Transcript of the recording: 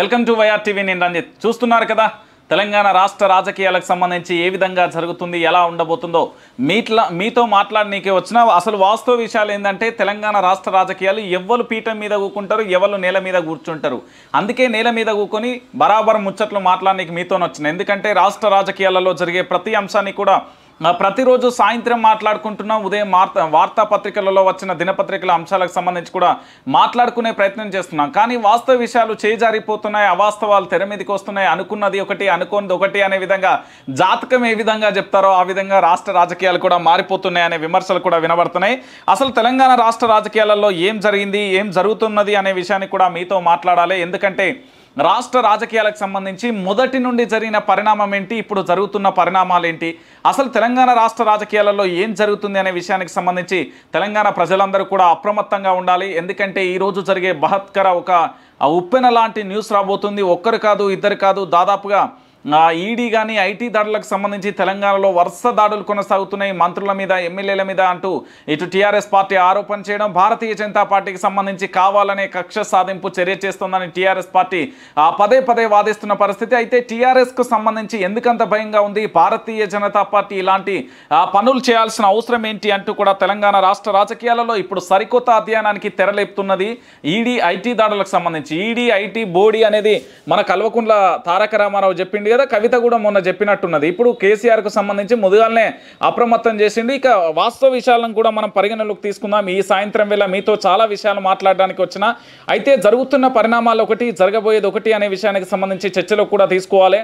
welcome to YR TV నేను రంజిత్ చూస్తున్నారు కదా తెలంగాణ రాష్ట్ర రాజకీయాలకు సంబంధించి ఏ విధంగా జరుగుతుంది ఎలా ఉండబోతుందో మీట్లా మీతో మాట్లాడనీకి వచ్చిన అసలు వాస్తవ విషయాలు ఏంటంటే తెలంగాణ రాష్ట్ర రాజకీయాలు ఎవరు పీఠం మీద కూకుంటారు ఎవరు నేల మీద కూర్చుంటారు అందుకే నేల మీద కూకొని బరాబర్ ముచ్చట్లు మాట్లాడనీకి వచ్చిన ఎందుకంటే రాష్ట్ర రాజకీయాలలో జరిగే ప్రతి అంశాన్ని కూడా ప్రతిరోజు సాయంత్రం మాట్లాడుకుంటున్నాం ఉదయం వార్తాపత్రికలలో వచ్చిన దినపత్రికల అంశాలకు సంబంధించి కూడా మాట్లాడుకునే ప్రయత్నం చేస్తున్నాం కానీ వాస్తవ విషయాలు చేజారిపోతున్నాయి అవాస్తవాలు తెర మీదకి వస్తున్నాయి అనుకున్నది ఒకటి అనుకున్నది ఒకటి అనే విధంగా జాతకం ఏ విధంగా చెప్తారో ఆ విధంగా రాష్ట్ర రాజకీయాలు కూడా మారిపోతున్నాయి అనే విమర్శలు కూడా వినబడుతున్నాయి అసలు తెలంగాణ రాష్ట్ర రాజకీయాలలో ఏం జరిగింది ఏం జరుగుతున్నది అనే విషయాన్ని కూడా మీతో మాట్లాడాలి ఎందుకంటే రాష్ట్ర రాజకీయాలకు సంబంధించి మొదటి నుండి జరిగిన పరిణామం ఏంటి ఇప్పుడు జరుగుతున్న పరిణామాలు ఏంటి అసలు తెలంగాణ రాష్ట్ర రాజకీయాలలో ఏం జరుగుతుంది అనే విషయానికి సంబంధించి తెలంగాణ ప్రజలందరూ కూడా అప్రమత్తంగా ఉండాలి ఎందుకంటే ఈరోజు జరిగే బహత్కర ఒక ఉప్పెన లాంటి న్యూస్ రాబోతుంది ఒక్కరు కాదు ఇద్దరు కాదు దాదాపుగా ఈడీ కానీ ఐటీ దాడులకు సంబంధించి తెలంగాణలో వరుస దాడులు కొనసాగుతున్నాయి మంత్రుల మీద ఎమ్మెల్యేల మీద అంటూ ఇటు టీఆర్ఎస్ పార్టీ ఆరోపణ చేయడం భారతీయ జనతా పార్టీకి సంబంధించి కావాలనే కక్ష సాధింపు చర్య చేస్తోందని టీఆర్ఎస్ పార్టీ పదే పదే వాదిస్తున్న పరిస్థితి అయితే టీఆర్ఎస్కు సంబంధించి ఎందుకంత భయంగా ఉంది భారతీయ జనతా పార్టీ ఇలాంటి పనులు చేయాల్సిన అవసరం ఏంటి అంటూ కూడా తెలంగాణ రాష్ట్ర రాజకీయాలలో ఇప్పుడు సరికొత్త అధ్యయనానికి తెరలేపుతున్నది ఈడీ ఐటీ దాడులకు సంబంధించి ఈడీ ఐటీ బోడీ అనేది మన కల్వకుండ్ల తారక రామారావు చెప్పింది కదా కవిత కూడా మొన్న చెప్పినట్టున్నది ఇప్పుడు కేసీఆర్కు సంబంధించి ముందుగానే అప్రమత్తం చేసింది ఇక వాస్తవ విషయాలను కూడా మనం పరిగణలోకి తీసుకుందాం ఈ సాయంత్రం వేళ మీతో చాలా విషయాలు మాట్లాడడానికి వచ్చిన అయితే జరుగుతున్న పరిణామాలు ఒకటి జరగబోయేది ఒకటి అనే విషయానికి సంబంధించి చర్చలో కూడా తీసుకోవాలి